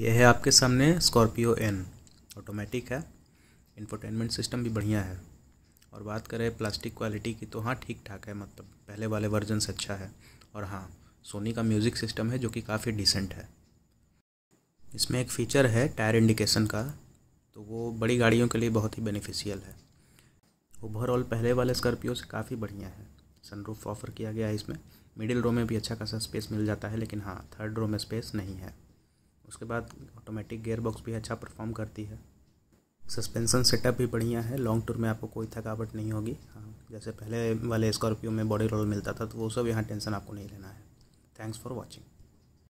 ये है आपके सामने स्कॉर्पियो एन ऑटोमेटिक है इंफोटेनमेंट सिस्टम भी बढ़िया है और बात करें प्लास्टिक क्वालिटी की तो हाँ ठीक ठाक है मतलब पहले वाले वर्जन से अच्छा है और हाँ सोनी का म्यूज़िक सिस्टम है जो कि काफ़ी डिसेंट है इसमें एक फ़ीचर है टायर इंडिकेशन का तो वो बड़ी गाड़ियों के लिए बहुत ही बेनिफिशियल है ओवरऑल पहले वाले स्कॉर्पियो से काफ़ी बढ़िया है सनरूफ ऑफर किया गया है इसमें मिडिल रो में भी अच्छा खासा स्पेस मिल जाता है लेकिन हाँ थर्ड रो में स्पेस नहीं है उसके बाद ऑटोमेटिक गेयर बॉक्स भी अच्छा परफॉर्म करती है सस्पेंसन सेटअप भी बढ़िया है लॉन्ग टूर में आपको कोई थकावट नहीं होगी हाँ जैसे पहले वाले स्कॉर्पियो में बॉडी रोल मिलता था तो वो सब यहाँ टेंशन आपको नहीं लेना है थैंक्स फॉर वॉचिंग